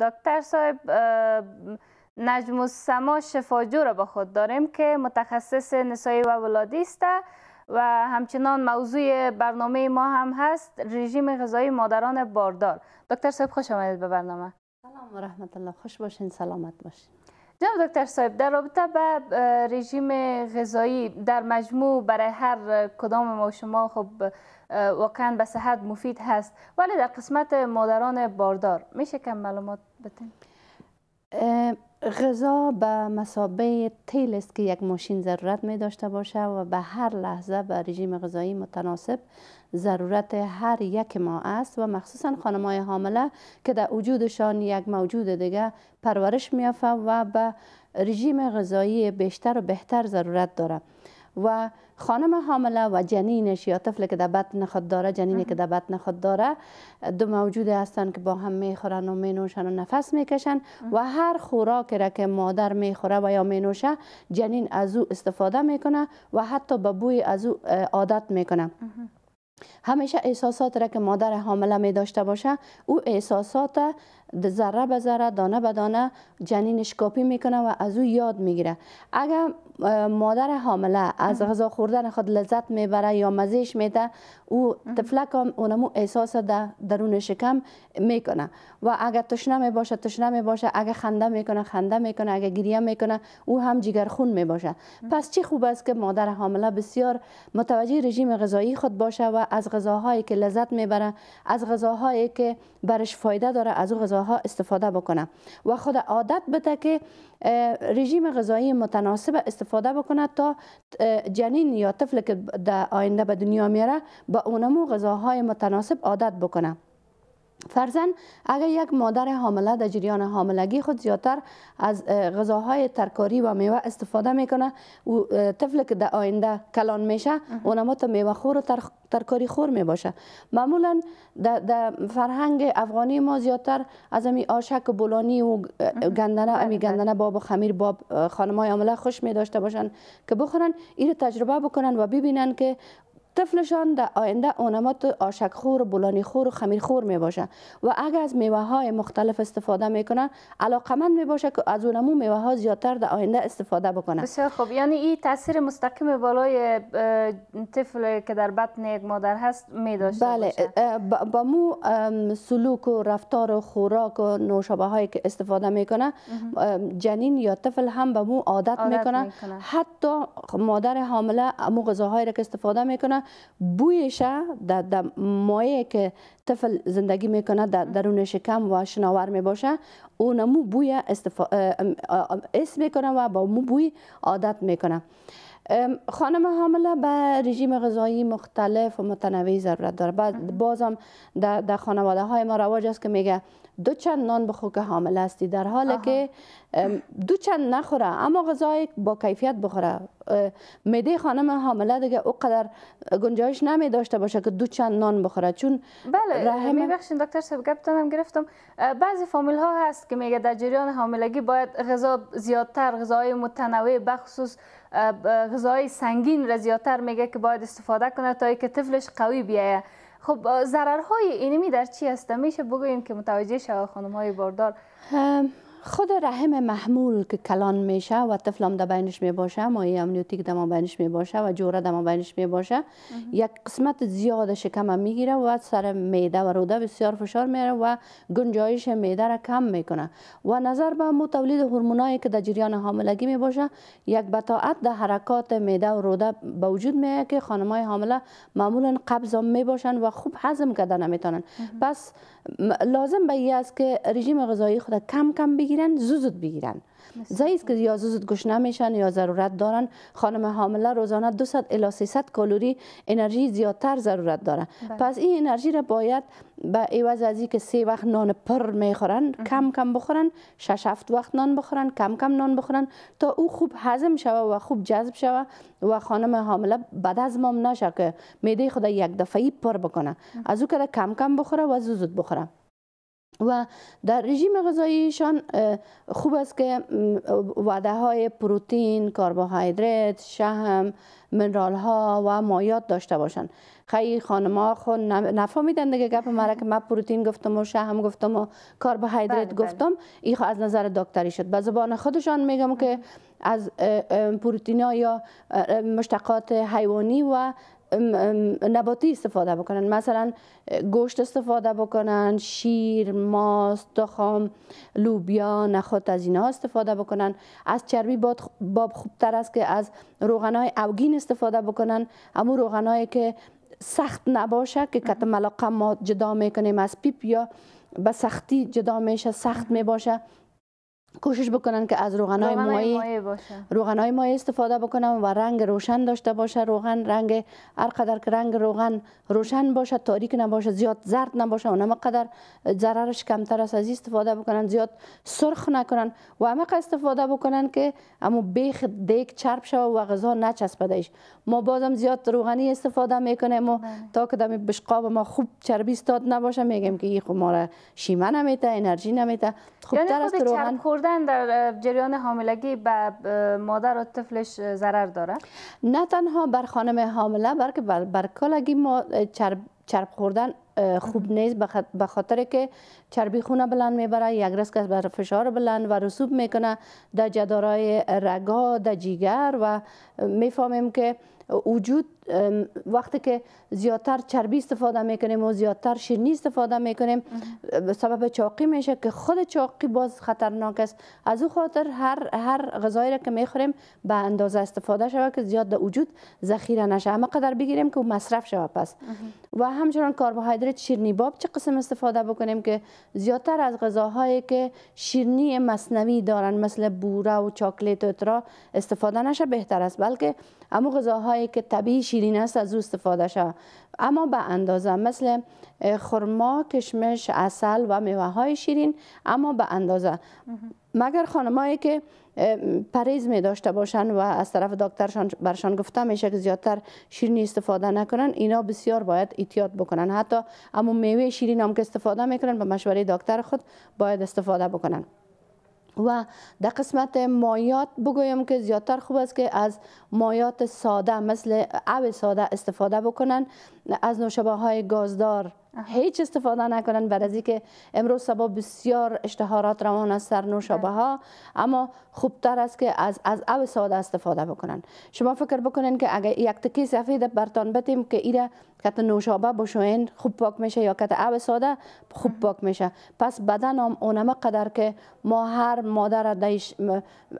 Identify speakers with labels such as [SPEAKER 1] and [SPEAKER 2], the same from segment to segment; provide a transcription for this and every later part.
[SPEAKER 1] دکتر صاحب نجم السما شفاجو را با خود داریم که متخصص نسایی و ولادی است و همچنان موضوع برنامه ما هم هست رژیم غذایی مادران باردار دکتر صاحب خوش آمدید به برنامه
[SPEAKER 2] سلام و رحمت الله خوش باشین سلامت باشین
[SPEAKER 1] جناب دکتر صاحب در رابطه به رژیم غذایی در مجموع برای هر کدام ما شما خب واقعا به صحت مفید هست ولی در قسمت مادران باردار میشه کم معلومات بتین
[SPEAKER 2] غذا به مسابه تیل است که یک ماشین ضرورت می داشته باشه و به هر لحظه به رژیم غذایی متناسب ضرورت هر یک ما است و مخصوصا خانمای حامله که در وجودشان یک موجود دیگه پرورش میافه و به رژیم غذایی بیشتر و بهتر ضرورت داره و خانم حامله و جنینش یا طفل که در بطن خود داره جنینی که در بطن خود داره دو موجود هستند که با هم میخورن و مینوشن و نفس میکشن و هر خوراک را که مادر میخوره و یا مینوشه جنین از او استفاده میکنه و حتی به بوی از او عادت میکنه همیشه احساسات را که مادر حامله می داشته باشه او احساسات ذره به ذره دانه به دانه جنینش کاپی میکنه و از او یاد میگیره اگر مادر حامله از غذا خوردن خود لذت میبره یا مزیش میده او طفلک هم اونمو احساس در درون شکم میکنه و اگر تشنه میباشه تشنه میباشه اگر خنده میکنه خنده میکنه اگر گریه میکنه او هم جگر خون میباشه پس چی خوب است که مادر حامله بسیار متوجه رژیم غذایی خود باشه و از غذاهایی که لذت میبره از غذاهایی که برش فایده داره از او غذا غذاها استفاده بکنه و خود عادت بده که رژیم غذایی متناسب استفاده بکنه تا جنین یا طفل که در آینده به دنیا میره با اونمو غذاهای متناسب عادت بکنه فرزن اگر یک مادر حامله در جریان حاملگی خود زیادتر از غذاهای ترکاری و میوه استفاده میکنه و طفل که در آینده کلان میشه اونم تا میوه خور و ترکاری خور میباشه معمولا در فرهنگ افغانی ما زیادتر از امی آشک و بولانی و گندنه امی بله، بله. گندنه باب و خمیر باب خانمای حامله خوش میداشته باشن که بخورن این تجربه بکنن و ببینن که طفلشان در آینده اونمات آشک خور و بلانی خور و خمیر خور می و اگر از میوه های مختلف استفاده میکنن علاقمند می که از اونمو میوه ها زیادتر در آینده استفاده بکنه بسیار
[SPEAKER 1] خوب یعنی این تاثیر مستقیم بالای طفل که در بطن یک مادر هست می بله
[SPEAKER 2] با مو سلوک و رفتار و خوراک و نوشابه هایی که استفاده میکنه جنین یا طفل هم به مو عادت, عادت حتی مادر حامله مو غذاهایی را که استفاده میکنه بویش در, د مایه که طفل زندگی میکنه درونه درون شکم و شناور میباشه او نمو بوی اسم میکنه و با مو بوی عادت میکنه خانم حامله به رژیم غذایی مختلف و متنوع ضرورت داره بعد بازم در, در خانواده های ما رواج است که میگه دو چند نان بخو که حامل هستی در حال که دو چند نخوره اما غذای با کیفیت بخوره میده خانم حامله دیگه اوقدر گنجایش نمی داشته باشه که دو چند نان بخوره چون
[SPEAKER 1] بله رحم... میبخشین دکتر صاحب گپتانم گرفتم بعضی فامیل ها هست که میگه در جریان حاملگی باید غذا زیادتر غذای متنوع بخصوص غذای سنگین را زیادتر میگه که باید استفاده کنه تا که طفلش قوی بیایه خب ضررهای اینمی در چی هست میشه بگوییم که متوجه شود خانم های باردار
[SPEAKER 2] خود رحم محمول که کلان میشه و طفلم در بینش میباشه مایه امنیوتیک در بینش میباشه و جوره در بینش میباشه یک قسمت زیاد شکم میگیره و سر میده و روده بسیار فشار میره و گنجایش میده را کم میکنه و نظر به متولید تولید هورمونایی که در جریان حاملگی میباشه یک بطاعت در حرکات میده و روده به وجود میاد که خانمای حامله معمولا قبض میباشن و خوب هضم کرده نمیتونن پس لازم به است که رژیم غذایی خود کم کم بگیر بگیرن زوزت بگیرن زایی که یا زود گوش یا ضرورت دارن خانم حامله روزانه 200 الی 300 کالری انرژی زیادتر ضرورت داره بله. پس این انرژی را باید به با عوض از که سه وقت نان پر میخورن کم کم بخورن شش هفت وقت نان بخورن کم کم نان بخورن تا او خوب هضم شوه و خوب جذب شوه و خانم حامله بعد از مام نشه که میده خدا یک دفعه پر بکنه از او که کم کم بخوره و زوزت بخوره و در رژیم غذاییشان خوب است که وعده های پروتین، کربوهیدرات، شهم، منرال ها و مایات داشته باشند. خیلی خانما خود میدن دیگه گپ مرا که من پروتین گفتم و شهم گفتم و کربوهیدرات بله، بله. گفتم این از نظر دکتری شد به زبان خودشان میگم که از ها یا مشتقات حیوانی و نباتی استفاده بکنن مثلا گوشت استفاده بکنن شیر ماست تخم لوبیا نخود از اینها استفاده بکنن از چربی باب خوبتر است که از های اوگین استفاده بکنن اما روغنهایی که سخت نباشه که کت ملاقه ما جدا میکنیم از پیپ یا به سختی جدا میشه سخت میباشه کوشش بکنن که از روغنای مایی روغنای مایی استفاده بکنن و رنگ روشن داشته باشه روغن رنگ هرقدر که رنگ روغن روشن باشه تاریک نباشه زیاد زرد نباشه و قدر ضررش کمتر است از استفاده بکنن زیاد سرخ نکنن و همه استفاده بکنن که اما بیخ دیک چرب شوه و غذا نچسبدهش ما بازم زیاد روغنی استفاده میکنیم و بله. تا که دم بشقاب ما خوب چربی استاد نباشه میگیم که این خب ما شیمه نمیته انرژی نمیته خوب تر یعنی است روغن
[SPEAKER 1] خوردن در جریان حاملگی به مادر و طفلش ضرر داره
[SPEAKER 2] نه تنها بر خانم حامله بلکه بر, بر کلگی ما چرب, خوردن خوب نیست به خاطر که چربی خونه بلند میبره یک رس بر فشار بلند و رسوب میکنه در جدارای رگا در جیگر و میفهمیم که وجود وقتی که زیادتر چربی استفاده میکنیم و زیادتر شیرنی استفاده میکنیم سبب چاقی میشه که خود چاقی باز خطرناک است از او خاطر هر هر غذایی را که میخوریم به اندازه استفاده شود که زیاد در وجود ذخیره نشه اما قدر بگیریم که مصرف شود پس و همچنان کربوهیدرات شیرنی باب چه قسم استفاده بکنیم که زیادتر از غذاهایی که شیرنی مصنوعی دارن مثل بوره و چاکلیت و اترا استفاده نشه بهتر است بلکه اما غذاهایی که طبیعی شیرین است از او استفاده شد اما به اندازه مثل خرما کشمش اصل و میوه های شیرین اما به اندازه مگر خانمایی که پریز می داشته باشند و از طرف دکترشان برشان گفته میشه که زیادتر شیرینی استفاده نکنن اینا بسیار باید احتیاط بکنن حتی اما میوه شیرین هم که استفاده میکنن به مشوره دکتر خود باید استفاده بکنن و در قسمت مایات بگویم که زیادتر خوب است که از مایات ساده مثل او ساده استفاده بکنن از نوشابه های گازدار هیچ استفاده نکنن بر از اینکه امروز سبا بسیار اشتهارات روان است سر نوشابه ها بله. اما خوبتر است که از از آب ساده استفاده بکنن شما فکر بکنین که اگر یک تکی سفید برتان بتیم که ایره کت نوشابه بشوین خوب پاک میشه یا کت آب ساده خوب پاک میشه پس بدن هم اونم قدر که ما هر مادر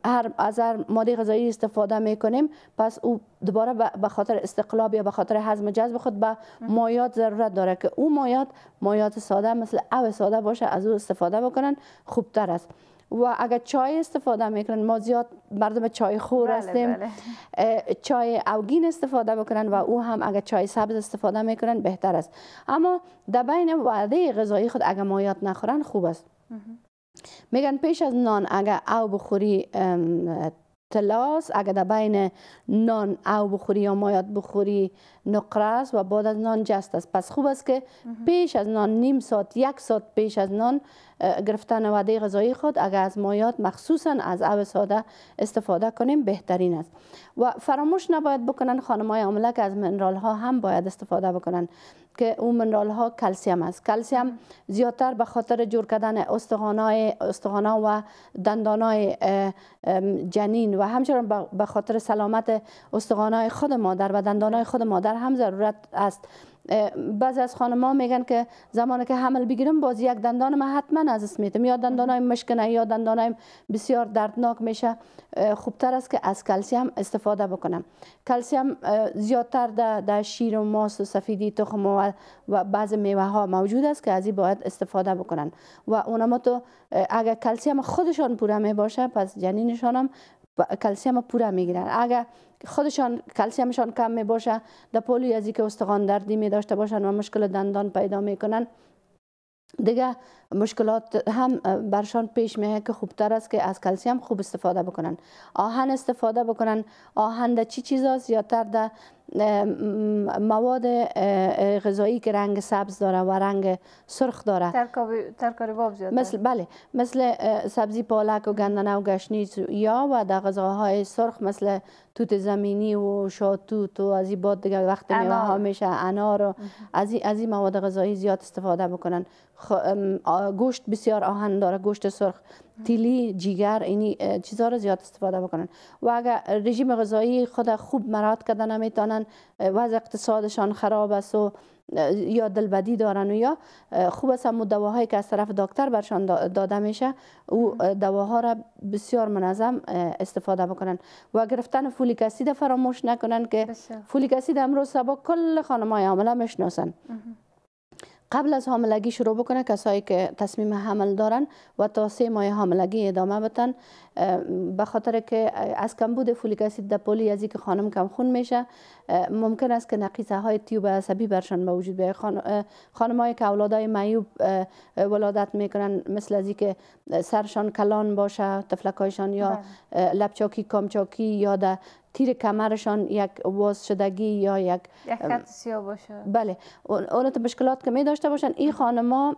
[SPEAKER 2] هر از هر ماده غذایی استفاده میکنیم پس او دوباره به خاطر استقلاب یا به خاطر هضم جذب خود به مایات ضرورت داره که او مایات مایات ساده مثل او ساده باشه از او استفاده بکنن خوبتر است و اگر چای استفاده میکنن ما زیاد مردم چای خور بله، هستیم بله. چای اوگین استفاده بکنن و او هم اگر چای سبز استفاده میکنن بهتر است اما در بین وعده غذایی خود اگر مایات نخورن خوب است میگن پیش از نان اگر او بخوری تلاس اگر در بین نان او بخوری یا مایات بخوری نقره است و بعد از نان جست است پس خوب است که پیش از نان نیم ساعت یک ساعت پیش از نان گرفتن وعده غذایی خود اگر از مایات مخصوصا از او ساده استفاده کنیم بهترین است و فراموش نباید بکنن خانم های عامله که از منرال ها هم باید استفاده بکنن که اون منرال ها کلسیم است کلسیم زیادتر به خاطر جور کردن استخوان و های جنین و همچنان به خاطر سلامت های خود مادر و های خود مادر هم ضرورت است بعضی از خانم ها میگن که زمانی که حمل بگیرم باز یک دندان ما حتما از اسم میتم یا های مشکنه یا های بسیار دردناک میشه خوبتر است که از کلسیم استفاده بکنم کلسیم زیادتر در, در شیر و ماست و سفیدی تخم و, و بعض میوه ها موجود است که از این باید استفاده بکنن و اونما تو اگر کلسیم خودشان پوره می باشه پس جنینشانم کلسیم پورا میگیرن اگر خودشان کلسیمشان کم می باشه در ازی که استخوان دردی می داشته باشن و مشکل دندان پیدا میکنن دیگه مشکلات هم برشان پیش میه که خوبتر است که از کلسیم خوب استفاده بکنن آهن استفاده بکنن آهن در چی چیز زیادتر یا مواد غذایی که رنگ سبز داره و رنگ سرخ داره
[SPEAKER 1] ترکاری باب زیاد مثل
[SPEAKER 2] بله مثل سبزی پالک و گندنه و گشنیز یا و در غذاهای سرخ مثل توت زمینی و شاتوت و از این باد دیگه وقت میوه ها میشه انار و از این ای مواد غذایی زیاد استفاده بکنن گوشت بسیار آهن داره گوشت سرخ تیلی جیگر اینی چیزها رو زیاد استفاده بکنن و اگر رژیم غذایی خود خوب مراد کرده نمیتونن وضع اقتصادشان خراب است و یا دلبدی دارن و یا خوب است هم دواهایی که از طرف دکتر برشان داده میشه او دواها را بسیار منظم استفاده بکنن و گرفتن فولیک اسید فراموش نکنن که فولیک اسید امروز سبا کل خانمای عامله میشناسن قبل از حاملگی شروع بکنه کسایی که تصمیم حمل دارن و تا سه ماه حاملگی ادامه بتن به خاطر که از کمبود فولیک اسید در پلی از که خانم کم خون میشه ممکن است که نقیصه های تیوب عصبی برشان به وجود خانم های که اولادای معیوب ولادت میکنن مثل از که سرشان کلان باشه تفلکایشان یا لبچاکی بله. کامچاکی یا در تیر کمرشان یک واز شدگی یا یک خط
[SPEAKER 1] سیاه باشه بله
[SPEAKER 2] اون مشکلات که می داشته باشن این خانما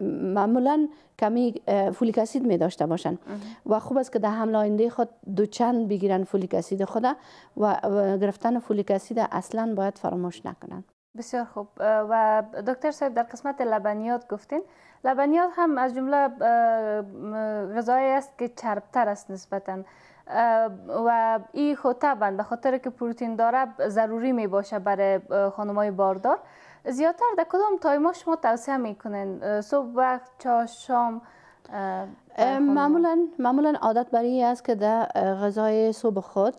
[SPEAKER 2] معمولا کمی فولیک اسید می داشته باشن و خوب است که در حمله آینده خود دو چند بگیرن فولیک اسید خود و گرفتن فولیک اسید اصلا باید فراموش نکنن
[SPEAKER 1] بسیار خوب و دکتر صاحب در قسمت لبنیات گفتین لبنیات هم از جمله غذایی است که چربتر است نسبتاً و این خود به خاطر که پروتین داره ضروری می باشه برای های باردار زیادتر در کدام تایما شما توصیه میکنین صبح وقت چا شام
[SPEAKER 2] معمولا معمولا عادت برای این است که در غذای صبح خود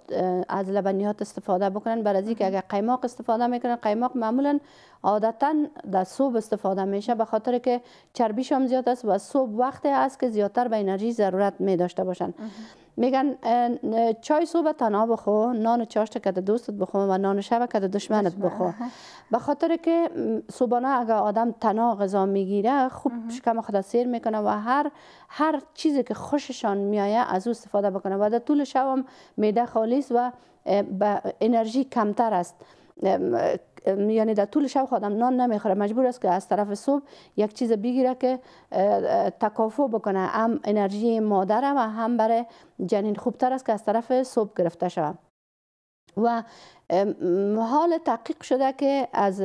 [SPEAKER 2] از لبنیات استفاده بکنن برای از اینکه اگر قیماق استفاده میکنن قیماق معمولا عادتا در صبح استفاده میشه به خاطر که چربیش هم زیاد است و صبح وقتی است که زیادتر به انرژی ضرورت می داشته باشن میگن چای صبح تنها بخو نان چاشت که دوستت بخو و نان شب که دشمنت بخو به خاطر که صبحانه اگر آدم تنها غذا میگیره خوب شکم خدا سیر میکنه و هر هر چیزی که خوششان میایه از او استفاده بکنه و در طول شب هم میده خالیست و به انرژی کمتر است یعنی در طول شب خودم نان نمیخوره مجبور است که از طرف صبح یک چیز بگیره که تکافو بکنه هم انرژی مادره و هم برای جنین خوبتر است که از طرف صبح گرفته شود و حال تحقیق شده که از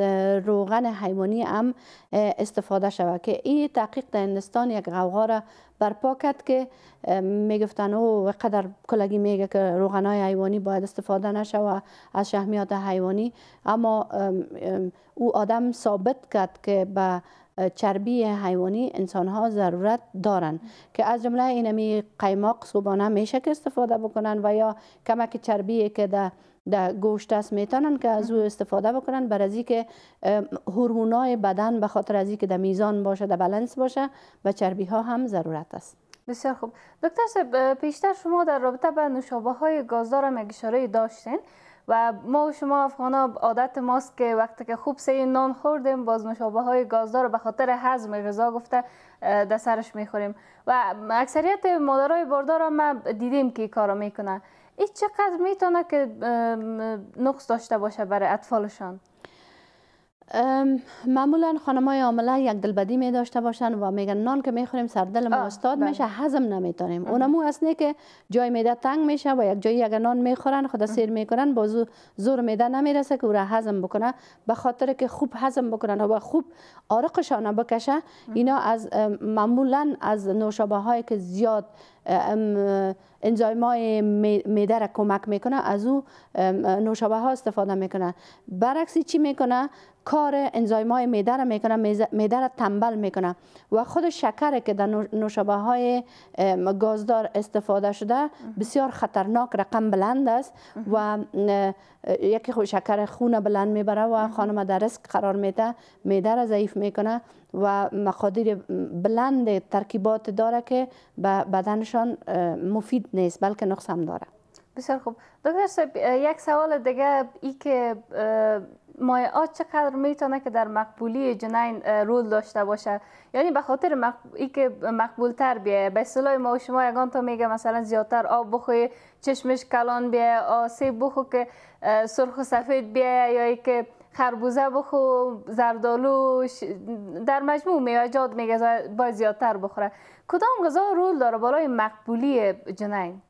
[SPEAKER 2] روغن حیوانی هم استفاده شود که این تحقیق در هندستان یک غوغا را برپا کرد که میگفتن او قدر کلگی میگه که روغن های حیوانی باید استفاده نشود از شهمیات حیوانی اما او آدم ثابت کرد که به چربی حیوانی انسان ها ضرورت دارن که از جمله اینمی قیماق صوبانه میشه که استفاده بکنن و یا کمک چربی که در در گوشت است میتونن که از او استفاده بکنن بر از که هورمونای بدن به خاطر از که در میزان باشه در بالانس باشه و چربی ها هم ضرورت است
[SPEAKER 1] بسیار خوب دکتر صاحب پیشتر شما در رابطه به نوشابه های گازدار هم اشاره داشتین و ما و شما افغان ها عادت ماست که وقتی که خوب سه نان خوردیم باز نوشابه های گازدار به خاطر هضم غذا گفته در سرش میخوریم و اکثریت مادرای باردار ما دیدیم که کارو میکنن این چقدر میتونه که نقص داشته باشه برای اطفالشان معمولا
[SPEAKER 2] خانم های عامله یک دلبدی می داشته باشن و میگن نان که میخوریم سر دل ما استاد بله. میشه هضم نمیتونیم اونمو هست که جای میده تنگ میشه و یک جایی اگه نان میخورن خدا سیر میکنن بازو زور میده نمیرسه که او را هضم بکنه به خاطر که خوب هضم بکنن و خوب آرقشان بکشه اینا از معمولا از نوشابه هایی که زیاد های میده را کمک میکنه از او نوشابه ها استفاده میکنه برعکسی چی میکنه کار های میده را میکنه میده را تنبل میکنه و خود شکر که در نوشابه های گازدار استفاده شده بسیار خطرناک رقم بلند است و یکی خود شکر خون بلند میبره و خانم در رسک قرار میده میده را ضعیف میکنه و مقادیر بلند ترکیبات داره که به بدنشان مفید نیست بلکه نقص هم داره
[SPEAKER 1] بسیار خوب دکتر صاحب یک سوال دیگه ای که مایعات چقدر میتونه که در مقبولی جنین رول داشته باشه یعنی به خاطر ای که مقبول تر بیه به اصطلاح ما و شما یگان تا میگه مثلا زیادتر آب بخوی چشمش کلان بیه آسیب بخو که سرخ و سفید بیه یا ای که خربوزه بخو زردالو، در مجموع میوجات میگه باید زیادتر بخوره کدام غذا رول داره بالای مقبولی جنین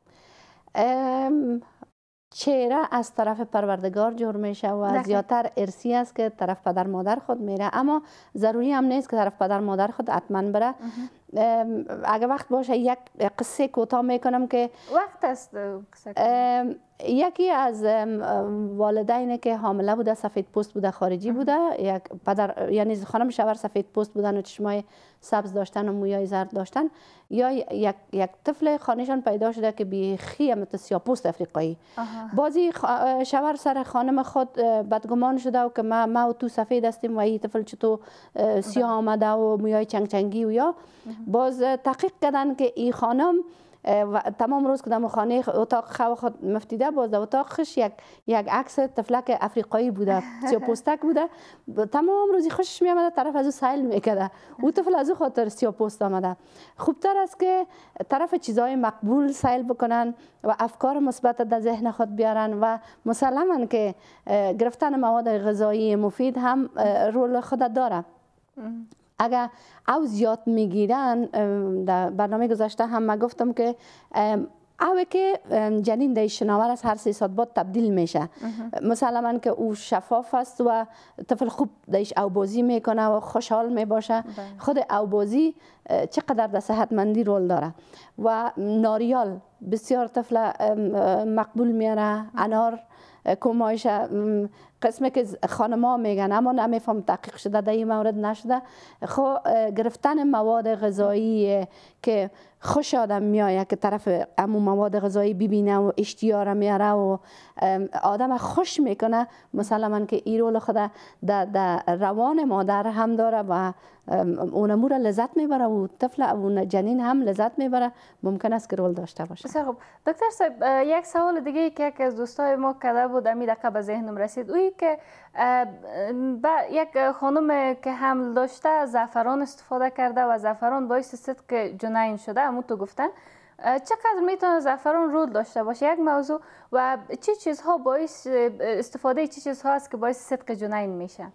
[SPEAKER 1] چهره از
[SPEAKER 2] طرف پروردگار جور و و زیادتر ارسی است که طرف پدر مادر خود میره اما ضروری هم نیست که طرف پدر مادر خود حتما بره اگه وقت باشه یک قصه کوتاه میکنم که
[SPEAKER 1] وقت است
[SPEAKER 2] یکی از والدین که حامله بوده سفید پوست بوده خارجی بوده یک پدر یعنی خانم شوهر سفید پوست بودن و چشمای سبز داشتن و مویای زرد داشتن یا یک, یک طفل خانهشان پیدا شده که بیخی مت سیاپوست افریقایی بازی شوهر سر خانم خود بدگمان شده و که ما, ما و تو سفید هستیم و این طفل چطور سیاه بله. آمده و مویای چنگ چنگی و یا باز تحقیق کردن که این خانم تمام روز که در خانه اتاق خواه خود مفتیده باز در اتاقش یک یک عکس تفلک افریقایی بوده سیاپوستک بوده تمام روزی خوشش میامد طرف از او سیل میکده او طفل از او خاطر سیاپوست آمده خوبتر است که طرف چیزهای مقبول سیل بکنن و افکار مثبت در ذهن خود بیارن و مسلما که گرفتن مواد غذایی مفید هم رول خود داره اگر او زیاد میگیرن در برنامه گذاشته هم ما گفتم که اوه که جنین در شناور از هر سه سات تبدیل میشه من که او شفاف است و طفل خوب دایش او بازی میکنه و خوشحال میباشه بله. خود او بازی چقدر در مندی رول داره و ناریال بسیار طفل مقبول میاره انار کمایش قسمی که ها میگن اما نمیفهم تحقیق شده در این مورد نشده خب گرفتن مواد غذایی که خوش آدم میایه که طرف امو مواد غذایی ببینه و اشتیار میاره و آدم خوش میکنه من که ای رول خود در روان مادر هم داره و اونمو را لذت میبره و طفل و جنین هم لذت میبره ممکن است که رول داشته باشه
[SPEAKER 1] بسیار خوب دکتر صاحب یک سوال دیگه که از دوستای ما کده بود امی دقیقه به ذهنم رسید اوی که با یک خانم که حمل داشته زعفران استفاده کرده و زعفران باعث صدق جنین شده اما تو گفتن چقدر میتونه زعفران رول داشته باشه یک موضوع و چه چیزها باعث استفاده چه چیزها است که باعث صدق جنین میشه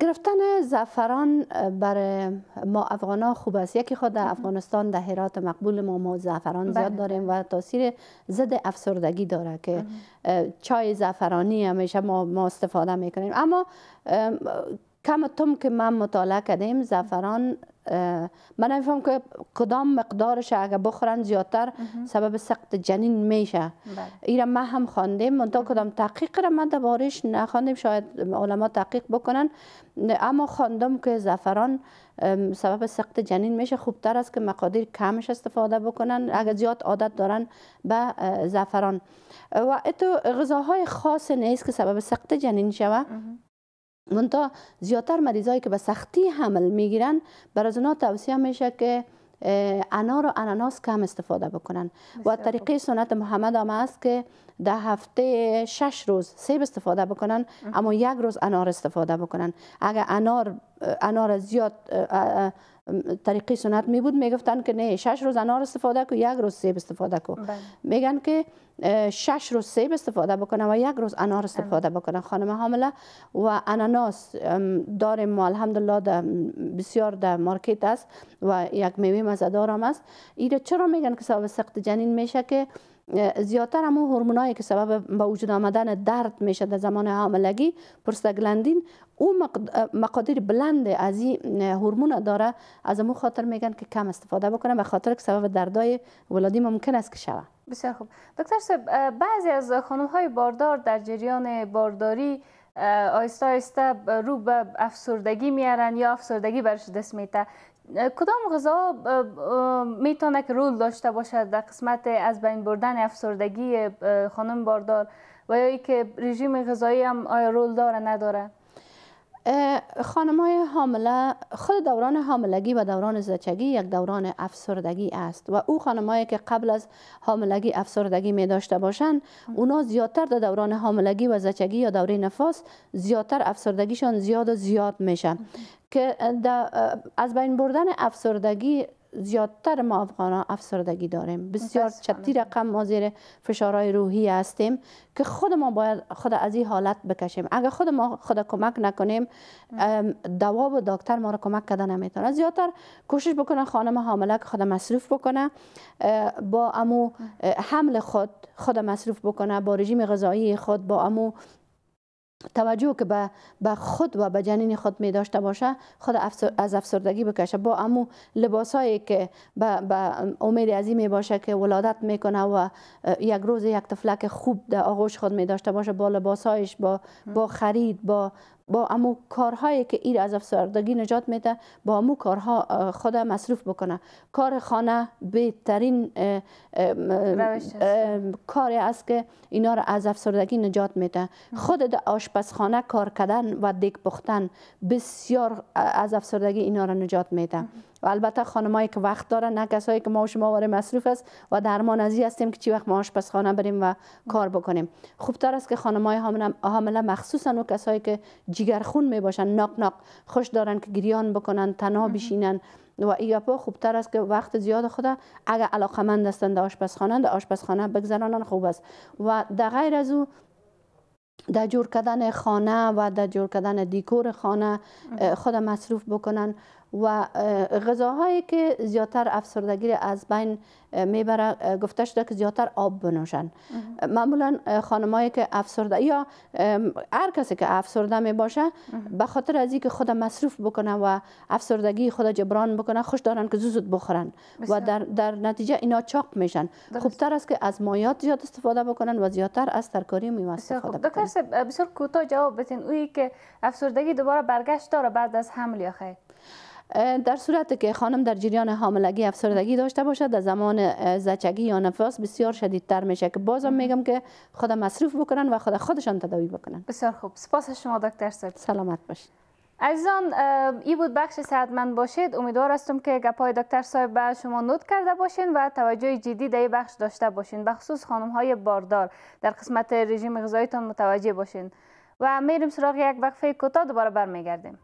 [SPEAKER 2] گرفتن زعفران بر ما افغان ها خوب است یکی خود در افغانستان در حیرات مقبول ما ما زعفران بله. زیاد داریم و تاثیر ضد افسردگی داره که چای زعفرانی همیشه ما, ما استفاده میکنیم اما کم تم که من مطالعه کردیم زعفران من فهم که کدام مقدارش اگه بخورن زیادتر سبب سقط جنین میشه بله. ایران ما هم خواندیم من تا کدام تحقیق را من دربارش نخواندیم شاید علما تحقیق بکنن اما خواندم که زعفران سبب سقط جنین میشه خوبتر است که مقادیر کمش استفاده بکنن اگه زیاد عادت دارن به زعفران و اتو غذاهای خاص نیست که سبب سقط جنین شوه منتها زیاتر مریضایی که به سختی حمل میگیرن از اونا توصیه میشه که انار و اناناس کم استفاده بکنن و طریقه سنت محمد آمه است که ده هفته شش روز سیب استفاده بکنن اما یک روز انار استفاده بکنن اگر انار انار زیاد طریقی سنت می بود میگفتن که نه شش روز انار استفاده کو یک روز سیب استفاده کو بله. میگن که شش روز سیب استفاده بکنه و یک روز انار استفاده بله. بکنه خانم حامله و اناناس داریم ما الحمدلله بسیار در مارکت است و یک میوه مزه دارم است ایره چرا میگن که سبب سخت جنین میشه که زیاتر هورمون هورمونایی که سبب به وجود آمدن درد میشه در زمان حاملگی پرستگلندین او مقادیر بلند از این هورمون داره از اون خاطر میگن که کم استفاده بکنه به خاطر که سبب دردای ولادی ممکن است که شوه
[SPEAKER 1] بسیار خوب دکتر صاحب بعضی از خانم های باردار در جریان بارداری آیستا آیستا رو به افسردگی میارن یا افسردگی برش دست میته کدام غذا میتونه که رول داشته باشد در قسمت از بین بردن افسردگی خانم باردار و یا که رژیم غذایی هم آیا رول داره نداره
[SPEAKER 2] خانم های حامله خود دوران حاملگی و دوران زچگی یک دوران افسردگی است و او هایی که قبل از حاملگی افسردگی می داشته باشند اونا زیادتر در دوران حاملگی و زچگی یا دوره نفاس زیادتر افسردگیشان زیاد و زیاد میشن که از بین بردن افسردگی زیادتر ما افغان افسردگی داریم بسیار چتی رقم ما زیر فشارهای روحی هستیم که خود ما باید خود از این حالت بکشیم اگر خود ما خود کمک نکنیم دوا و دکتر ما را کمک کرده نمیتونه زیادتر کوشش بکنه خانم حامله که خود مصروف بکنه با امو حمل خود خود مصروف بکنه با رژیم غذایی خود با امو توجه که به, خود و به جنین خود می داشته باشه خود از افسردگی بکشه با امو لباسایی که به, امید عظیم می باشه که ولادت میکنه و یک روز یک طفلک خوب در آغوش خود می داشته باشه با لباسایش با, با خرید با, با امو کارهایی که ایر از افسردگی نجات میده با امو کارها خود مصروف بکنه کار خانه بهترین کاری است که اینا را از افسردگی نجات میده خود در آشپزخانه کار کردن و دیک بختن بسیار از افسردگی اینا را نجات میده و البته خانمایی که وقت دارن نه کسایی که ما و شما واره مصروف است و درمان ازی هستیم که چی وقت ما آشپزخانه بریم و کار بکنیم خوبتر است که خانمای حامله مخصوصا و کسایی که جگرخون می باشن ناق ناق خوش دارن که گریان بکنن تنها بشینن و ایاپا خوبتر است که وقت زیاد خود اگر علاقمند هستند آشپزخانه در آشپزخانه بگذرانن خوب است و در غیر از او در جور کردن خانه و در جور کردن دیکور خانه خود مصروف بکنن و غذاهایی که زیادتر افسردگی از بین میبره گفته شده که زیادتر آب بنوشن معمولا خانمایی که افسرده یا هر کسی که افسرده می باشه به خاطر از اینکه خود مصروف بکنه و افسردگی خود جبران بکنه خوش دارن که زود بخورن و در, در نتیجه اینا چاق میشن خوبتر است که از مایات زیاد استفاده بکنن و زیادتر از ترکاری میوه استفاده دکتر
[SPEAKER 1] بسیار کوتاه جواب بدین اویی که افسردگی دوباره برگشت داره بعد از حمل یا در صورت که خانم در جریان حاملگی افسردگی داشته
[SPEAKER 2] باشد در زمان زچگی یا نفاس بسیار شدیدتر میشه که بازم میگم که خود مصروف
[SPEAKER 1] بکنن و خود خودشان تداوی بکنن بسیار خوب سپاس شما دکتر صاحب سلامت باشید عزیزان ای بود بخش من باشید امیدوار هستم که گپای دکتر صاحب به شما نوت کرده باشین و توجه جدی در بخش داشته باشین خصوص خانم های باردار در قسمت رژیم غذاییتان متوجه باشین و میریم سراغ یک وقفه کوتاه دوباره برمیگردیم